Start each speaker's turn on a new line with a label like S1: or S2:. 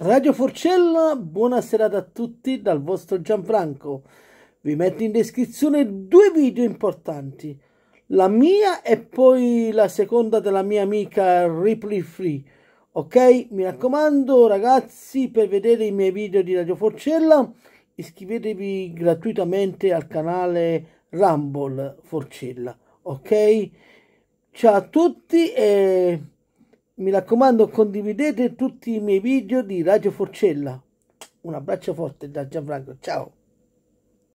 S1: Radio Forcella, buona serata a tutti dal vostro Gianfranco. Vi metto in descrizione due video importanti, la mia e poi la seconda della mia amica Ripley Free. Ok, mi raccomando ragazzi, per vedere i miei video di Radio Forcella iscrivetevi gratuitamente al canale Rumble Forcella. Ok, ciao a tutti e mi raccomando condividete tutti i miei video di Radio Forcella un abbraccio forte da Gianfranco ciao